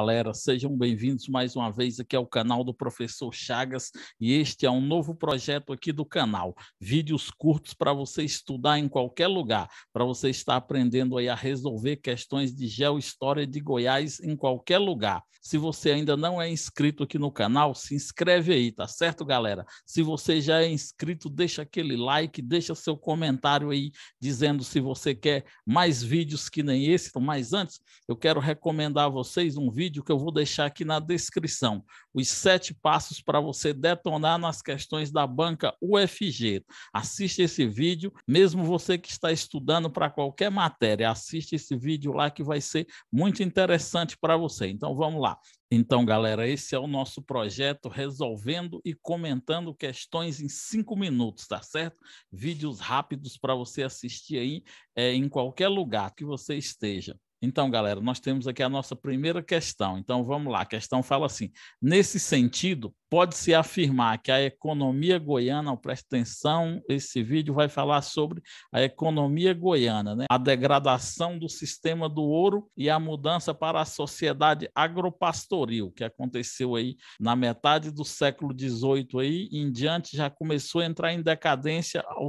galera, sejam bem-vindos mais uma vez aqui ao canal do Professor Chagas e este é um novo projeto aqui do canal, vídeos curtos para você estudar em qualquer lugar, para você estar aprendendo aí a resolver questões de geohistória de Goiás em qualquer lugar. Se você ainda não é inscrito aqui no canal, se inscreve aí, tá certo, galera? Se você já é inscrito, deixa aquele like, deixa seu comentário aí dizendo se você quer mais vídeos que nem esse, mas antes eu quero recomendar a vocês um vídeo vídeo que eu vou deixar aqui na descrição. Os sete passos para você detonar nas questões da banca UFG. Assiste esse vídeo, mesmo você que está estudando para qualquer matéria, assiste esse vídeo lá que vai ser muito interessante para você. Então vamos lá. Então, galera, esse é o nosso projeto resolvendo e comentando questões em cinco minutos, tá certo? Vídeos rápidos para você assistir aí é, em qualquer lugar que você esteja. Então, galera, nós temos aqui a nossa primeira questão. Então, vamos lá. A questão fala assim: nesse sentido, pode-se afirmar que a economia goiana, presta atenção, esse vídeo vai falar sobre a economia goiana, né? a degradação do sistema do ouro e a mudança para a sociedade agropastoril, que aconteceu aí na metade do século XVIII aí, em diante já começou a entrar em decadência ao,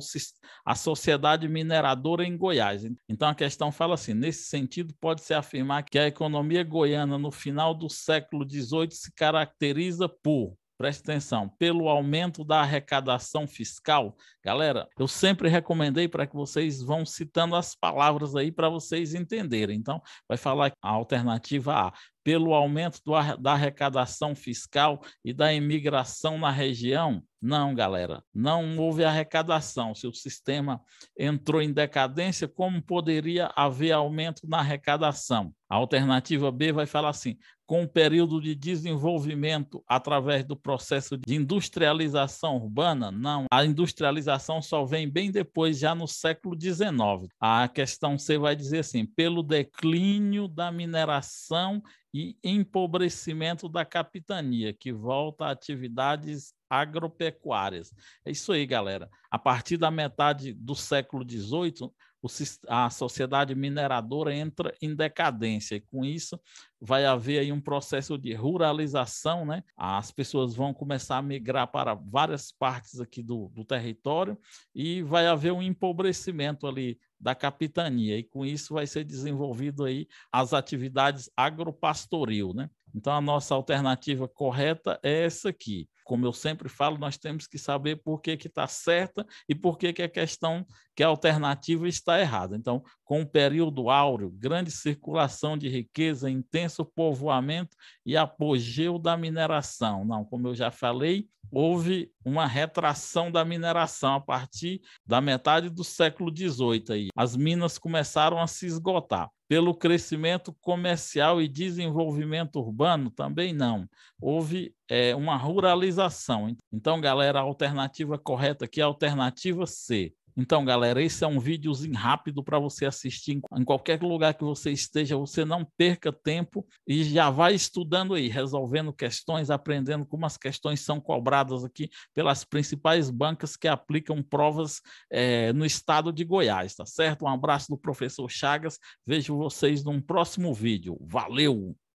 a sociedade mineradora em Goiás. Então a questão fala assim, nesse sentido pode-se afirmar que a economia goiana no final do século XVIII se caracteriza por preste atenção, pelo aumento da arrecadação fiscal. Galera, eu sempre recomendei para que vocês vão citando as palavras aí para vocês entenderem. Então, vai falar a alternativa A, pelo aumento do, da arrecadação fiscal e da imigração na região. Não, galera, não houve arrecadação. Se o sistema entrou em decadência, como poderia haver aumento na arrecadação? A alternativa B vai falar assim: com o período de desenvolvimento através do processo de industrialização urbana? Não, a industrialização só vem bem depois, já no século XIX. A questão C vai dizer assim: pelo declínio da mineração e empobrecimento da capitania, que volta a atividades agropecuárias. É isso aí, galera. A partir da metade do século XVIII, a sociedade mineradora entra em decadência e com isso vai haver aí um processo de ruralização, né? As pessoas vão começar a migrar para várias partes aqui do, do território e vai haver um empobrecimento ali da capitania e com isso vai ser desenvolvido aí as atividades agropastoril, né? Então a nossa alternativa correta é essa aqui. Como eu sempre falo, nós temos que saber por que está certa e por que, que a questão, que a alternativa está errada. Então, com o período áureo, grande circulação de riqueza, intenso povoamento e apogeu da mineração. Não, como eu já falei, houve uma retração da mineração a partir da metade do século XVIII. As minas começaram a se esgotar. Pelo crescimento comercial e desenvolvimento urbano, também não. Houve é, uma ruralização. Então, galera, a alternativa correta aqui é a alternativa C. Então, galera, esse é um videozinho rápido para você assistir em qualquer lugar que você esteja. Você não perca tempo e já vai estudando aí, resolvendo questões, aprendendo como as questões são cobradas aqui pelas principais bancas que aplicam provas é, no estado de Goiás, tá certo? Um abraço do professor Chagas. Vejo vocês num próximo vídeo. Valeu!